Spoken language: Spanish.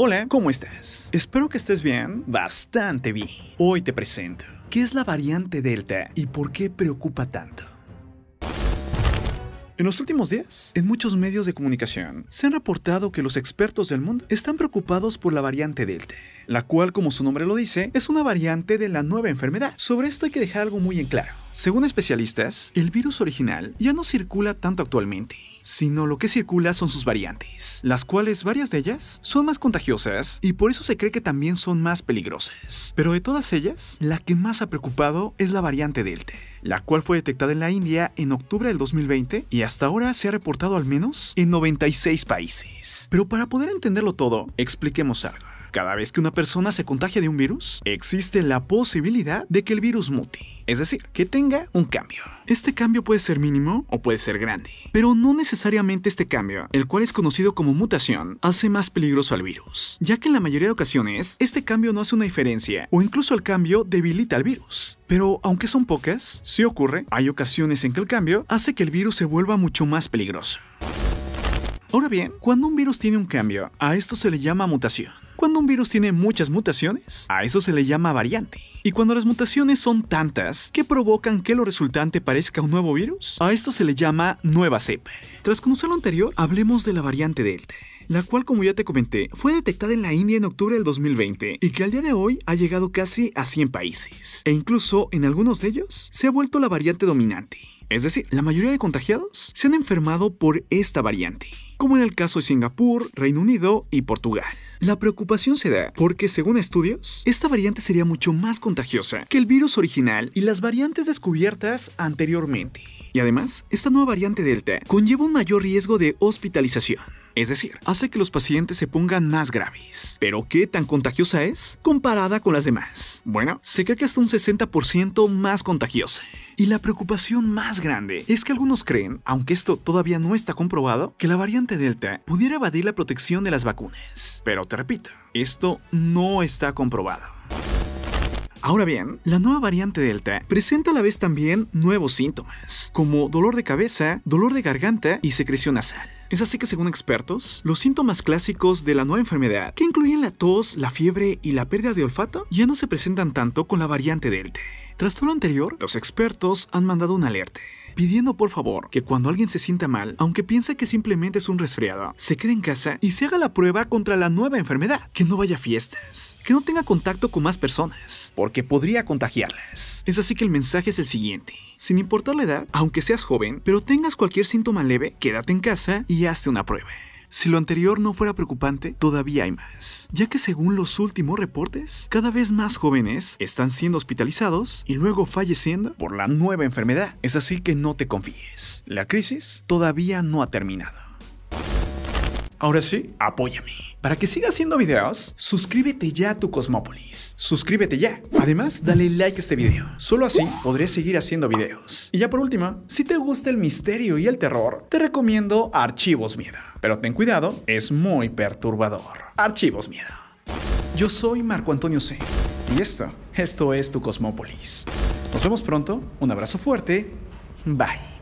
Hola, ¿cómo estás? Espero que estés bien, bastante bien. Hoy te presento qué es la variante Delta y por qué preocupa tanto. En los últimos días, en muchos medios de comunicación, se han reportado que los expertos del mundo están preocupados por la variante Delta, la cual, como su nombre lo dice, es una variante de la nueva enfermedad. Sobre esto hay que dejar algo muy en claro. Según especialistas, el virus original ya no circula tanto actualmente, sino lo que circula son sus variantes, las cuales varias de ellas son más contagiosas y por eso se cree que también son más peligrosas. Pero de todas ellas, la que más ha preocupado es la variante Delta, la cual fue detectada en la India en octubre del 2020 y hasta ahora se ha reportado al menos en 96 países. Pero para poder entenderlo todo, expliquemos algo. Cada vez que una persona se contagia de un virus, existe la posibilidad de que el virus mute, es decir, que tenga un cambio. Este cambio puede ser mínimo o puede ser grande, pero no necesariamente este cambio, el cual es conocido como mutación, hace más peligroso al virus, ya que en la mayoría de ocasiones este cambio no hace una diferencia o incluso el cambio debilita al virus. Pero aunque son pocas, si ocurre, hay ocasiones en que el cambio hace que el virus se vuelva mucho más peligroso. Ahora bien, cuando un virus tiene un cambio, a esto se le llama mutación. Cuando un virus tiene muchas mutaciones, a eso se le llama variante. Y cuando las mutaciones son tantas que provocan que lo resultante parezca un nuevo virus, a esto se le llama nueva cepa. Tras conocer lo anterior, hablemos de la variante Delta la cual como ya te comenté fue detectada en la India en octubre del 2020 y que al día de hoy ha llegado casi a 100 países e incluso en algunos de ellos se ha vuelto la variante dominante. Es decir, la mayoría de contagiados se han enfermado por esta variante, como en el caso de Singapur, Reino Unido y Portugal. La preocupación se da porque, según estudios, esta variante sería mucho más contagiosa que el virus original y las variantes descubiertas anteriormente. Y además, esta nueva variante Delta conlleva un mayor riesgo de hospitalización es decir, hace que los pacientes se pongan más graves. ¿Pero qué tan contagiosa es comparada con las demás? Bueno, se cree que hasta un 60% más contagiosa. Y la preocupación más grande es que algunos creen, aunque esto todavía no está comprobado, que la variante Delta pudiera evadir la protección de las vacunas. Pero te repito, esto no está comprobado. Ahora bien, la nueva variante Delta presenta a la vez también nuevos síntomas, como dolor de cabeza, dolor de garganta y secreción nasal. Es así que según expertos, los síntomas clásicos de la nueva enfermedad, que incluyen la tos, la fiebre y la pérdida de olfato, ya no se presentan tanto con la variante Delta. Tras todo lo anterior, los expertos han mandado un alerta pidiendo por favor que cuando alguien se sienta mal, aunque piense que simplemente es un resfriado, se quede en casa y se haga la prueba contra la nueva enfermedad, que no vaya a fiestas, que no tenga contacto con más personas, porque podría contagiarlas. Es así que el mensaje es el siguiente. Sin importar la edad, aunque seas joven, pero tengas cualquier síntoma leve, quédate en casa y hazte una prueba. Si lo anterior no fuera preocupante, todavía hay más, ya que según los últimos reportes, cada vez más jóvenes están siendo hospitalizados y luego falleciendo por la nueva enfermedad. Es así que no te confíes, la crisis todavía no ha terminado. Ahora sí, apóyame. Para que siga haciendo videos, suscríbete ya a tu Cosmópolis. Suscríbete ya. Además, dale like a este video. Solo así podré seguir haciendo videos. Y ya por último, si te gusta el misterio y el terror, te recomiendo Archivos Miedo. Pero ten cuidado, es muy perturbador. Archivos Miedo. Yo soy Marco Antonio C. Y esto, esto es tu Cosmópolis. Nos vemos pronto, un abrazo fuerte, bye.